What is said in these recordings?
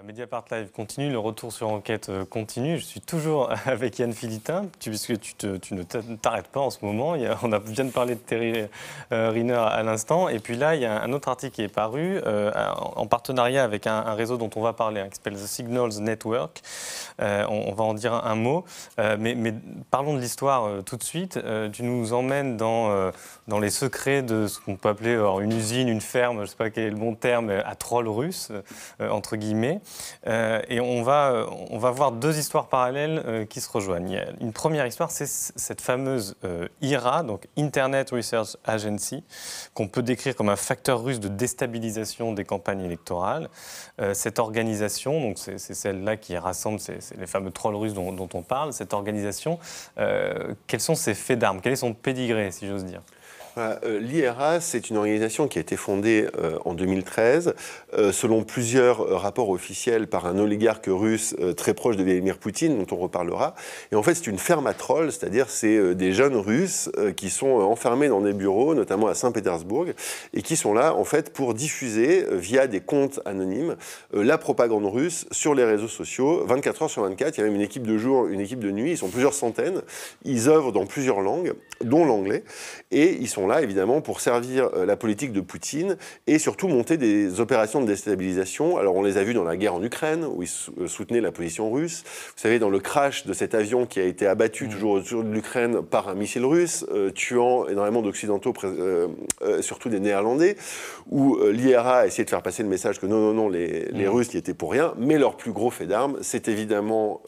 Bah, Mediapart Live continue, le retour sur enquête euh, continue. Je suis toujours avec Yann Philitin, puisque tu, tu ne t'arrêtes pas en ce moment. on a, bien parlé de Terry euh, Riner à l'instant. Et puis là, il y a un autre article qui est paru euh, en partenariat avec un, réseau dont on va parler, hein, qui s'appelle The Signals Network. on, va en dire un, mot. Mais, parlons de l'histoire tout de suite. tu nous emmènes dans, les secrets de ce qu'on peut appeler une usine, une ferme, je ne sais pas quel est le bon terme, à troll russe, entre guillemets. Euh, et on va, euh, on va voir deux histoires parallèles euh, qui se rejoignent. Une première histoire, c'est cette fameuse IRA, donc Internet Research Agency, qu'on peut décrire comme un facteur russe de déstabilisation des campagnes électorales. cette organisation, donc c'est celle-là qui rassemble les fameux trolls russes dont, dont on parle, cette organisation, quels sont ses faits d'armes Quel est son pédigré, si j'ose dire euh, L'IRA, c'est une organisation qui a été fondée euh, en 2013, euh, selon plusieurs rapports officiels par un oligarque russe très proche de Vladimir Poutine, dont on reparlera. Et en fait, c'est une ferme à trolls, c'est-à-dire c'est des jeunes Russes qui sont enfermés dans des bureaux, notamment à Saint-Pétersbourg, et qui sont là, en fait, pour diffuser, via des comptes anonymes, la propagande russe sur les réseaux sociaux, 24 heures sur 24. Il y a même une équipe de jour, une équipe de nuit, ils sont plusieurs centaines. Ils œuvrent dans plusieurs langues, dont l'anglais, et ils sont là, évidemment, pour servir euh, la politique de Poutine et surtout monter des opérations de déstabilisation. Alors, on les a vus dans la guerre en Ukraine, où ils euh, soutenaient la position russe. Vous savez, dans le crash de cet avion qui a été abattu mmh. toujours autour de l'Ukraine par un missile russe, euh, tuant énormément d'Occidentaux, surtout des Néerlandais, où l'IRA a essayé de faire passer le message que non, non, non, les, les mmh. Russes n'y étaient pour rien. Mais leur plus gros fait d'armes, c'est évidemment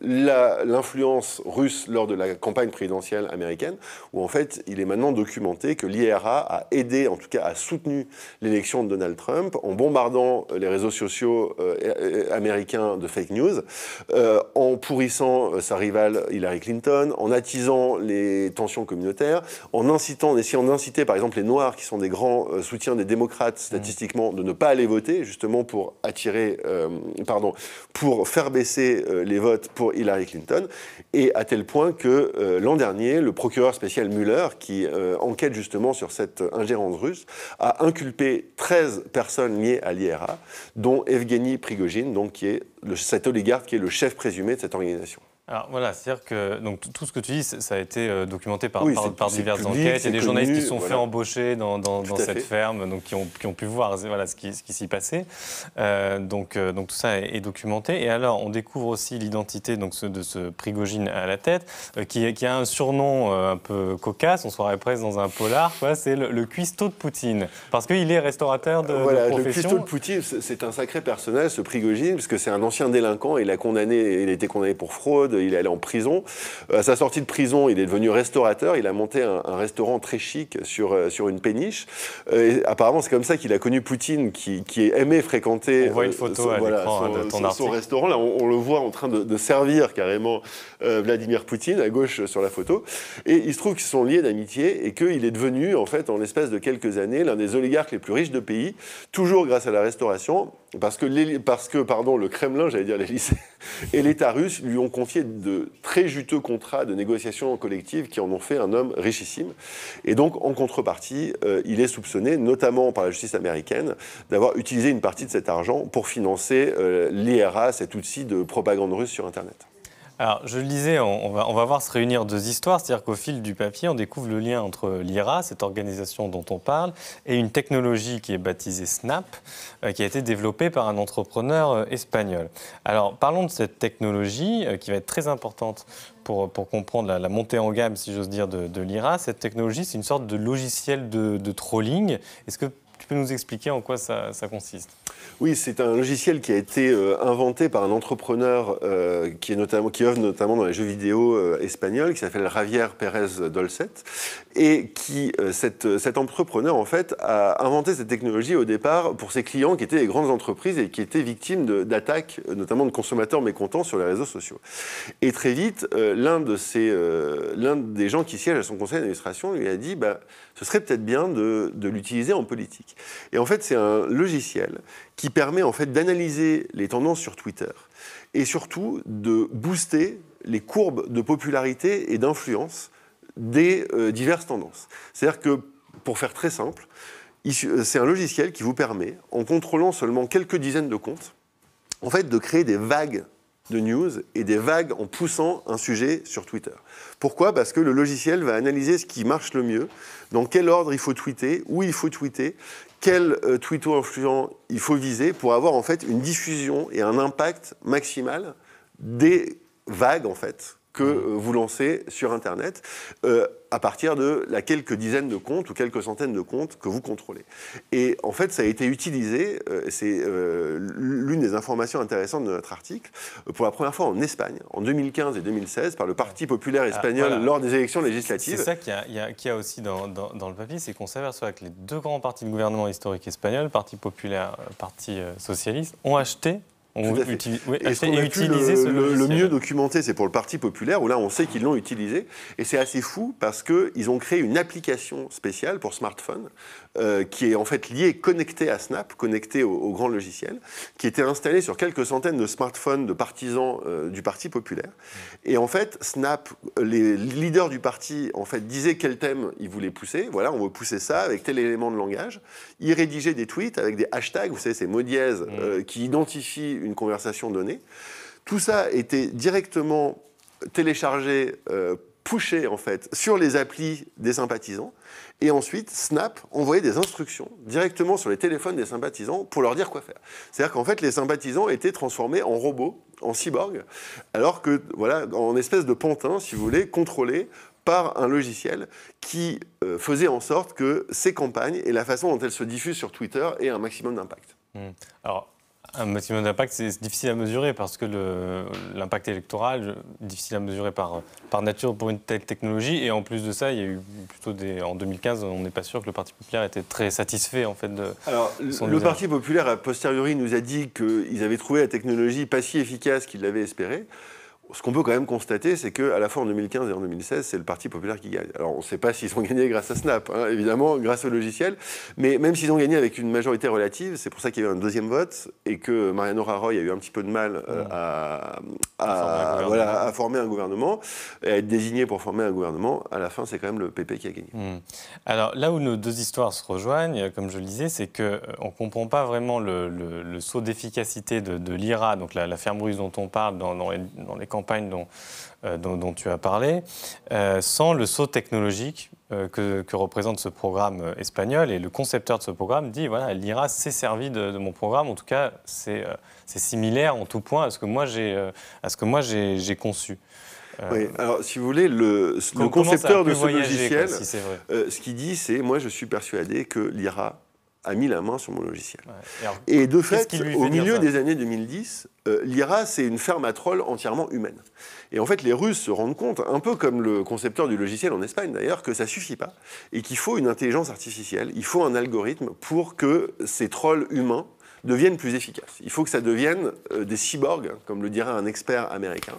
l'influence russe lors de la campagne présidentielle américaine, où en fait, il est maintenant documenté que l'IRA a aidé, en tout cas a soutenu l'élection de Donald Trump en bombardant euh, les réseaux sociaux euh, euh, américains de fake news, en pourrissant sa rivale Hillary Clinton, en attisant les tensions communautaires, en incitant, en essayant d'inciter par exemple les Noirs, qui sont des grands soutiens des démocrates mmh. statistiquement, de ne pas aller voter, justement pour attirer, pardon, pour faire baisser les votes pour Hillary Clinton, et à tel point que l'an dernier, le procureur spécial Mueller, qui enquête justement sur cette ingérence russe, a inculpé 13 personnes liées à l'IRA, dont Evgeny Prigozhin, donc qui est cet oligarque qui est le chef présumé de cette organisation. Alors voilà, c'est-à-dire que donc, tout ce que tu dis, ça a été euh, documenté par, diverses enquêtes. Il y a des journalistes qui sont fait embaucher dans, cette ferme, donc qui ont, pu voir voilà, ce qui, ce qui s'y passait. Euh, donc, euh, donc tout ça est, documenté. Et alors, on découvre aussi l'identité donc, de ce Prigogine à la tête, qui, qui, a un surnom un peu cocasse, on serait presque dans un polar, quoi, c'est le, le, cuistot de Poutine. Parce qu'il est restaurateur de, voilà, Le cuistot de Poutine, c'est un sacré personnage, ce Prigogine, parce que c'est un ancien délinquant. Il, a condamné, il a été condamné pour fraude il est allé en prison. Euh, à sa sortie de prison, il est devenu restaurateur. Il a monté un, restaurant très chic sur, euh, sur une péniche. Euh, et apparemment, c'est comme ça qu'il a connu Poutine, qui, qui aimait fréquenter on voit une photo son, à l'écran hein, de son, restaurant. Là, on, le voit en train de, servir carrément Vladimir Poutine, à gauche sur la photo. Et il se trouve qu'ils sont liés d'amitié et qu'il est devenu, en fait, en l'espace de quelques années, l'un des oligarques les plus riches de pays, toujours grâce à la restauration, parce que, parce que pardon, le Kremlin, j'allais dire l'Élysée, et l'État russe lui ont confié de très juteux contrats de négociation collective qui en ont fait un homme richissime. Et donc, en contrepartie, euh, il est soupçonné, notamment par la justice américaine, d'avoir utilisé une partie de cet argent pour financer euh, l'IRA, cet outil de propagande russe sur Internet. Alors, je le disais, on, va, voir se réunir deux histoires, c'est-à-dire qu'au fil du papier, on découvre le lien entre l'IRA, cette organisation dont on parle, et une technologie qui est baptisée Snap, euh, qui a été développée par un entrepreneur euh, espagnol. Alors, parlons de cette technologie euh, qui va être très importante pour, comprendre la, montée en gamme, si j'ose dire, de, l'IRA. Cette technologie, c'est une sorte de logiciel de, trolling. Est-ce que tu peux nous expliquer en quoi ça consiste oui, c'est un logiciel qui a été euh, inventé par un entrepreneur euh, qui, est notamment, œuvre notamment dans les jeux vidéo euh, espagnols, qui s'appelle Javier Pérez Dolcet, et qui, cet entrepreneur, en fait, a inventé cette technologie au départ pour ses clients qui étaient des grandes entreprises et qui étaient victimes d'attaques, notamment de consommateurs mécontents sur les réseaux sociaux. Et très vite, l'un de ces, l'un des gens qui siège à son conseil d'administration lui a dit bah, ce serait peut-être bien de l'utiliser en politique. Et en fait, c'est un logiciel qui permet en fait d'analyser les tendances sur Twitter et surtout de booster les courbes de popularité et d'influence des euh, diverses tendances. C'est-à-dire que, pour faire très simple, euh, c'est un logiciel qui vous permet, en contrôlant seulement quelques dizaines de comptes, en fait, de créer des vagues de news et des vagues en poussant un sujet sur Twitter. Pourquoi Parce que le logiciel va analyser ce qui marche le mieux, dans quel ordre il faut tweeter, où il faut tweeter, quel euh, Twitter influent il faut viser pour avoir en fait une diffusion et un impact maximal des vagues en fait que euh, vous lancez sur Internet euh, à partir de la quelques dizaines de comptes ou quelques centaines de comptes que vous contrôlez. Et en fait, ça a été utilisé, euh, c'est l'une des informations intéressantes de notre article, pour la première fois en Espagne, en 2015 et 2016, par le Parti ah, populaire ah, espagnol lors des élections législatives. C'est ça qu'il y, a aussi dans, le papier, c'est qu'on s'aperçoit que les deux grands partis de gouvernement historique espagnol, Parti populaire, Parti socialiste, ont acheté on ce qu'on a le, mieux documenté, c'est pour le Parti populaire, où là, on sait qu'ils l'ont utilisé. Et c'est assez fou parce qu'ils ont créé une application spéciale pour smartphone euh, qui est en fait liée, connectée à Snap, connectée au, grand logiciel, qui était installée sur quelques centaines de smartphones de partisans euh, du Parti populaire. Et en fait, Snap, les leaders du parti, en fait, disaient quel thème ils voulaient pousser. Voilà, on veut pousser ça avec tel élément de langage. Ils rédigeaient des tweets avec des hashtags, vous savez, ces mots dièses mmh. euh, qui identifient une une conversation donnée. Tout ça était directement téléchargé, euh, pushé en fait, sur les applis des sympathisants. Et ensuite, Snap envoyait des instructions directement sur les téléphones des sympathisants pour leur dire quoi faire. C'est-à-dire qu'en fait, les sympathisants étaient transformés en robots, en cyborgs, alors que, voilà, en espèce de pantin, si vous voulez, contrôlé par un logiciel qui euh, faisait en sorte que ces campagnes et la façon dont elles se diffusent sur Twitter aient un maximum d'impact. Hmm. Alors, un maximum d'impact, c'est difficile à mesurer parce que l'impact électoral, difficile à mesurer par, par nature pour une telle technologie. Et en plus de ça, il y a eu plutôt des. En 2015, on n'est pas sûr que le Parti populaire était très satisfait en fait de. Alors, le Parti populaire, a posteriori, nous a dit qu'ils avaient trouvé la technologie pas si efficace qu'ils l'avaient espéré ce qu'on peut quand même constater, c'est qu'à la fois en 2015 et en 2016, c'est le Parti populaire qui gagne. Alors on ne sait pas s'ils ont gagné grâce à Snap, hein, évidemment, grâce au logiciel, mais même s'ils ont gagné avec une majorité relative, c'est pour ça qu'il y a eu un deuxième vote et que Mariano Rajoy a eu un petit peu de mal euh, mmh. à, former un gouvernement et à être désigné pour former un gouvernement. À la fin, c'est quand même le PP qui a gagné. Mmh. Alors là où nos deux histoires se rejoignent, euh, comme je le disais, c'est qu'on euh, ne comprend pas vraiment le, saut d'efficacité de, l'IRA, donc la, ferme russe dont on parle dans, les, dans les camps campagne euh, dont, dont, tu as parlé, euh, sans le saut technologique euh, que, représente ce programme espagnol. Et le concepteur de ce programme dit, voilà, l'IRA s'est servi de, mon programme, en tout cas, c'est similaire en tout point à ce que moi j'ai conçu. Oui, alors si vous voulez, le, concepteur de ce logiciel, ce qu'il dit, c'est moi je suis persuadé que l'IRA a mis la main sur mon logiciel. Et, de fait, au milieu des années 2010, euh, l'IRA, c'est une ferme à trolls entièrement humaine. Et en fait, les Russes se rendent compte, un peu comme le concepteur du logiciel en Espagne d'ailleurs, que ça suffit pas et qu'il faut une intelligence artificielle, il faut un algorithme pour que ces trolls humains deviennent plus efficaces. Il faut que ça devienne euh, des cyborgs, hein, comme le dirait un expert américain,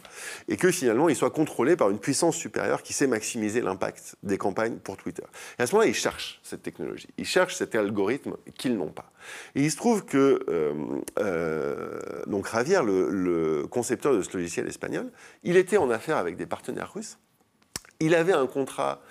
et que finalement, ils soient contrôlés par une puissance supérieure qui sait maximiser l'impact des campagnes pour Twitter. Et à ce moment-là, ils cherchent cette technologie, ils cherchent cet algorithme qu'ils n'ont pas. Et il se trouve que euh, euh, donc Javier, le, le concepteur de ce logiciel espagnol, il était en affaire avec des partenaires russes. Il avait un contrat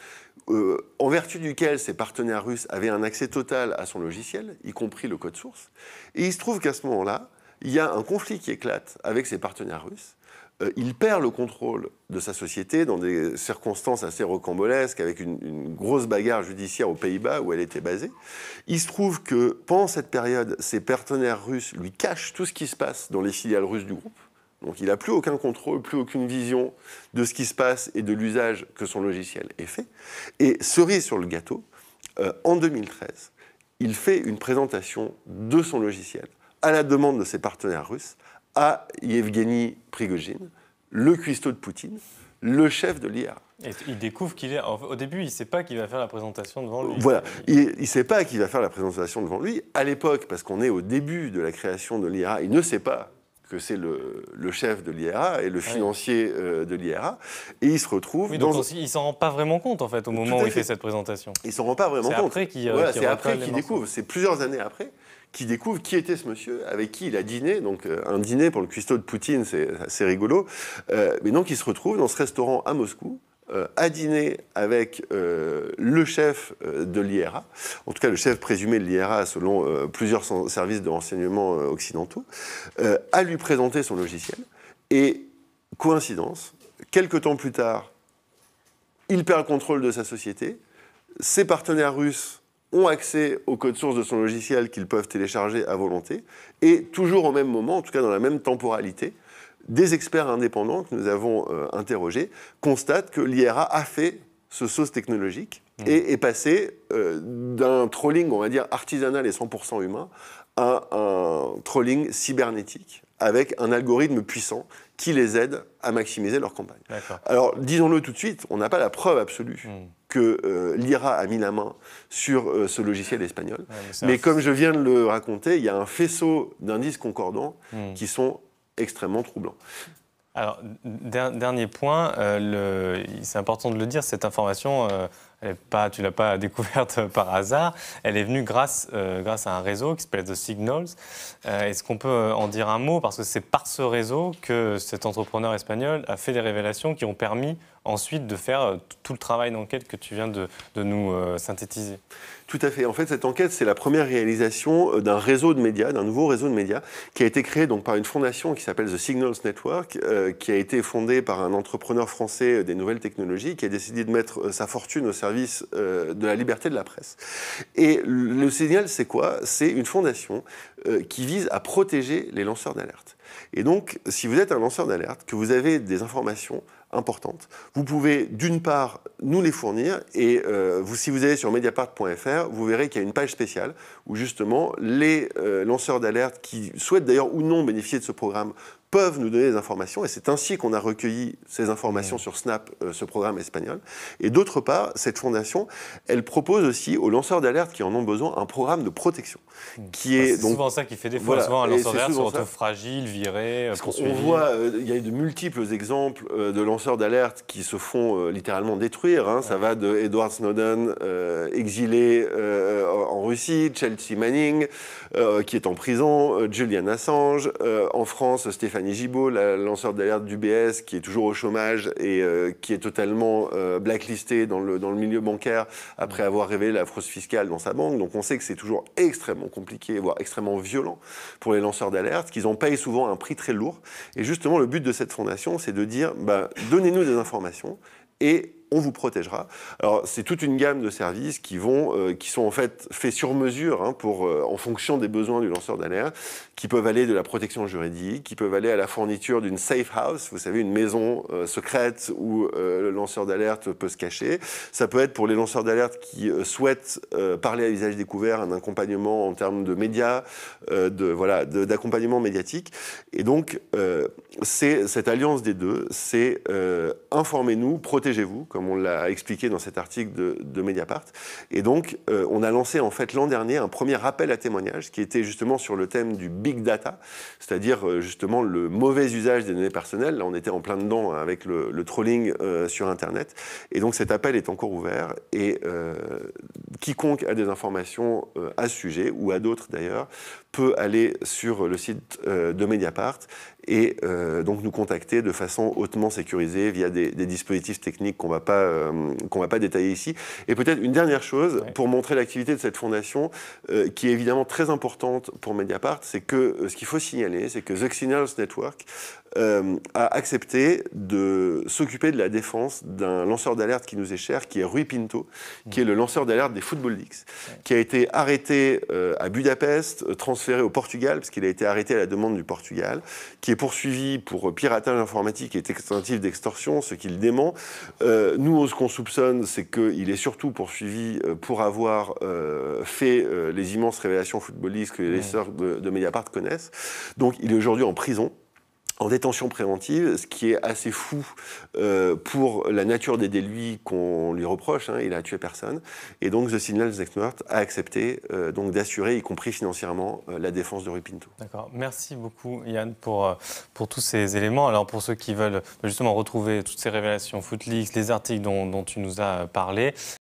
euh, en vertu duquel ses partenaires russes avaient un accès total à son logiciel, y compris le code source. Et il se trouve qu'à ce moment-là, il y a un conflit qui éclate avec ses partenaires russes. Euh, il perd le contrôle de sa société dans des circonstances assez rocambolesques, avec une, une grosse bagarre judiciaire aux Pays-Bas où elle était basée. Il se trouve que pendant cette période, ses partenaires russes lui cachent tout ce qui se passe dans les filiales russes du groupe donc il n'a plus aucun contrôle, plus aucune vision de ce qui se passe et de l'usage que son logiciel est fait. Et cerise sur le gâteau, euh, en 2013, il fait une présentation de son logiciel à la demande de ses partenaires russes à Yevgeny Prigogine, le cuistot de Poutine, le chef de l'IA. il découvre qu'il est. Au début, il ne sait pas qu'il va faire la présentation devant lui. Voilà, il ne sait pas qu'il va faire la présentation devant lui. À l'époque, parce qu'on est au début de la création de l'IA, il ne sait pas que c'est le, chef de l'IRA et le financier euh, de l'IRA. Et il se retrouve. Mais donc il ne s'en rend pas vraiment compte, en fait, au moment où il fait cette présentation. Il ne s'en rend pas vraiment compte. c'est après qu'il euh, découvre, c'est plusieurs années après qu'il découvre qui était ce monsieur, avec qui il a dîné. Donc euh, un dîner pour le cuistot de Poutine, c'est assez rigolo. mais donc il se retrouve dans ce restaurant à Moscou, euh, à dîner avec euh, le chef euh, de l'IRA, en tout cas le chef présumé de l'IRA selon plusieurs services de renseignement occidentaux, à lui présenter son logiciel. Et coïncidence, quelques temps plus tard, il perd le contrôle de sa société, ses partenaires russes ont accès au code source de son logiciel qu'ils peuvent télécharger à volonté, et toujours au même moment, en tout cas dans la même temporalité, des experts indépendants que nous avons euh, interrogés constatent que l'IRA a fait ce sauce technologique mmh. et est passé euh, d'un trolling, on va dire, artisanal et 100% humain à un trolling cybernétique avec un algorithme puissant qui les aide à maximiser leur campagne. Alors, disons-le tout de suite, on n'a pas la preuve absolue. Mmh. que euh, l'IRA a mis la main sur ce logiciel espagnol. mais, comme je viens de le raconter, il y a un faisceau d'indices concordants mmh. qui sont extrêmement troublant. – Alors, dernier point, euh, c'est important de le dire, cette information, euh, pas, tu ne l'as pas découverte par hasard, elle est venue grâce, euh, grâce à un réseau qui s'appelle The Signals. Est-ce qu'on peut en dire un mot Parce que c'est par ce réseau que cet entrepreneur espagnol a fait des révélations qui ont permis ensuite de faire euh, tout le travail d'enquête que tu viens de, nous euh, synthétiser. Tout à fait. En fait, cette enquête, c'est la première réalisation euh, d'un réseau de médias, d'un nouveau réseau de médias, qui a été créé donc par une fondation qui s'appelle The Signals Network, qui a été fondée par un entrepreneur français des nouvelles technologies, qui a décidé de mettre sa fortune au service de la liberté de la presse. Et le Signal, c'est quoi C'est une fondation qui vise à protéger les lanceurs d'alerte. Et donc, si vous êtes un lanceur d'alerte, que vous avez des informations Importante. Vous pouvez d'une part nous les fournir et euh, si vous allez sur mediapart.fr, vous verrez qu'il y a une page spéciale où justement les euh, lanceurs d'alerte qui souhaitent d'ailleurs ou non bénéficier de ce programme peuvent nous donner des informations, et c'est ainsi qu'on a recueilli ces informations sur Snap, euh, ce programme espagnol. Et d'autre part, cette fondation, elle propose aussi aux lanceurs d'alerte qui en ont besoin un programme de protection. Hmm. Qui est, bah, donc, souvent ça qui fait défaut. fois souvent un lanceur d'alerte fragile, viré, On voit, euh, il y a de multiples exemples euh, de lanceurs d'alerte qui se font littéralement détruire. Hein. Ça va de Edward Snowden, exilé en Russie, Chelsea Manning, qui est en prison, Julian Assange, en France, Stéphane Fanny la lanceur d'alerte du BS qui est toujours au chômage et euh, qui est totalement euh, blacklisté dans le, dans le milieu bancaire après avoir révélé la fraude fiscale dans sa banque. Donc on sait que c'est toujours extrêmement compliqué, voire extrêmement violent pour les lanceurs d'alerte, qu'ils en payent souvent un prix très lourd. Et justement, le but de cette fondation, c'est de dire, bah, donnez-nous des informations et on vous protégera. Alors c'est toute une gamme de services qui vont, euh, qui sont en fait faits sur mesure hein, pour, euh, en fonction des besoins du lanceur d'alerte, qui peuvent aller de la protection juridique, qui peuvent aller à la fourniture d'une safe house, vous savez une maison euh, secrète où le lanceur d'alerte peut se cacher. Ça peut être pour les lanceurs d'alerte qui souhaitent parler à visage découvert, un accompagnement en termes de médias, de voilà, d'accompagnement médiatique. Et donc c'est cette alliance des deux, c'est informez-nous, protégez-vous comme on l'a expliqué dans cet article de, Mediapart. Et donc, euh, on a lancé en fait l'an dernier un premier appel à témoignages qui était justement sur le thème du big data, c'est-à-dire euh, justement le mauvais usage des données personnelles. Là, on était en plein dedans avec le, trolling euh, sur Internet. Et donc, cet appel est encore ouvert. Et quiconque a des informations à ce sujet, ou à d'autres d'ailleurs, peut aller sur le site euh, de Mediapart et euh, donc nous contacter de façon hautement sécurisée via des, dispositifs techniques qu'on va pas euh, ne va pas détailler ici. Et peut-être une dernière chose pour montrer l'activité de cette fondation, qui est évidemment très importante pour Mediapart, c'est que ce qu'il faut signaler, c'est que The Signals Network euh, a accepté de s'occuper de la défense d'un lanceur d'alerte qui nous est cher, qui est Rui Pinto, qui est le lanceur d'alerte des Football Leaks, qui a été arrêté euh, à Budapest, euh, transféré au Portugal, parce qu'il a été arrêté à la demande du Portugal, qui est poursuivi pour piratage informatique et tentative d'extorsion, ce qu'il dément. nous, ce qu'on soupçonne, c'est qu'il est surtout poursuivi pour avoir fait les immenses révélations footballistes que les soeurs de, de Mediapart connaissent. Donc, il est aujourd'hui en prison en détention préventive, ce qui est assez fou euh, pour la nature des délits qu'on lui reproche. Hein, il a tué personne. Et donc, The Signals Expert a accepté euh, donc d'assurer, y compris financièrement, euh, la défense de Rupinto. D'accord. Merci beaucoup, Yann, pour, pour tous ces éléments. Alors, pour ceux qui veulent justement retrouver toutes ces révélations, Footleaks, les articles dont, dont tu nous as parlé,